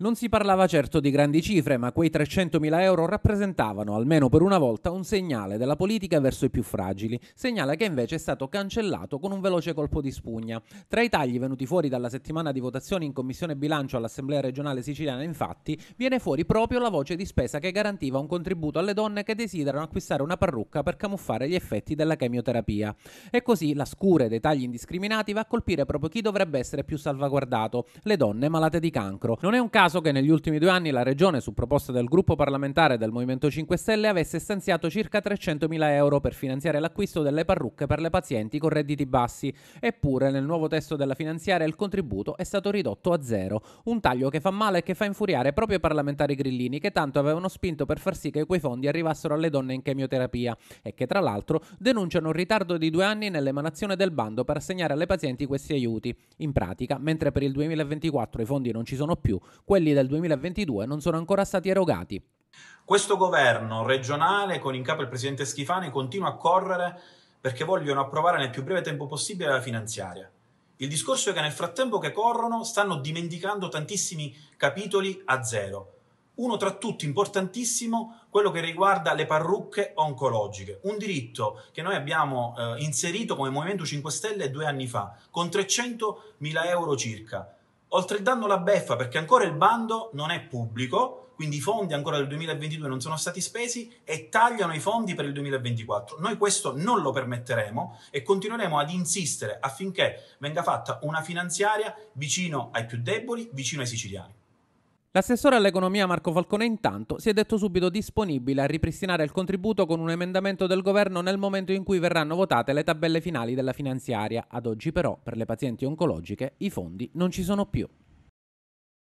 Non si parlava certo di grandi cifre, ma quei 300.000 euro rappresentavano, almeno per una volta, un segnale della politica verso i più fragili, segnale che invece è stato cancellato con un veloce colpo di spugna. Tra i tagli venuti fuori dalla settimana di votazioni in Commissione Bilancio all'Assemblea regionale siciliana, infatti, viene fuori proprio la voce di spesa che garantiva un contributo alle donne che desiderano acquistare una parrucca per camuffare gli effetti della chemioterapia. E così la scure dei tagli indiscriminati va a colpire proprio chi dovrebbe essere più salvaguardato, le donne malate di cancro. Non è un caso caso che negli ultimi due anni la Regione, su proposta del gruppo parlamentare del Movimento 5 Stelle, avesse stanziato circa 300.000 euro per finanziare l'acquisto delle parrucche per le pazienti con redditi bassi. Eppure, nel nuovo testo della finanziaria il contributo è stato ridotto a zero. Un taglio che fa male e che fa infuriare proprio i parlamentari grillini, che tanto avevano spinto per far sì che quei fondi arrivassero alle donne in chemioterapia e che, tra l'altro, denunciano un ritardo di due anni nell'emanazione del bando per assegnare alle pazienti questi aiuti. In pratica, mentre per il 2024 i fondi non ci sono più, quelli quelli del 2022 non sono ancora stati erogati. Questo governo regionale, con in capo il presidente Schifani, continua a correre perché vogliono approvare nel più breve tempo possibile la finanziaria. Il discorso è che nel frattempo che corrono stanno dimenticando tantissimi capitoli a zero. Uno tra tutti importantissimo, quello che riguarda le parrucche oncologiche, un diritto che noi abbiamo eh, inserito come Movimento 5 Stelle due anni fa, con 300.000 euro circa. Oltre il danno la beffa perché ancora il bando non è pubblico, quindi i fondi ancora del 2022 non sono stati spesi e tagliano i fondi per il 2024. Noi questo non lo permetteremo e continueremo ad insistere affinché venga fatta una finanziaria vicino ai più deboli, vicino ai siciliani. L'assessore all'economia Marco Falcone intanto si è detto subito disponibile a ripristinare il contributo con un emendamento del governo nel momento in cui verranno votate le tabelle finali della finanziaria. Ad oggi però, per le pazienti oncologiche, i fondi non ci sono più.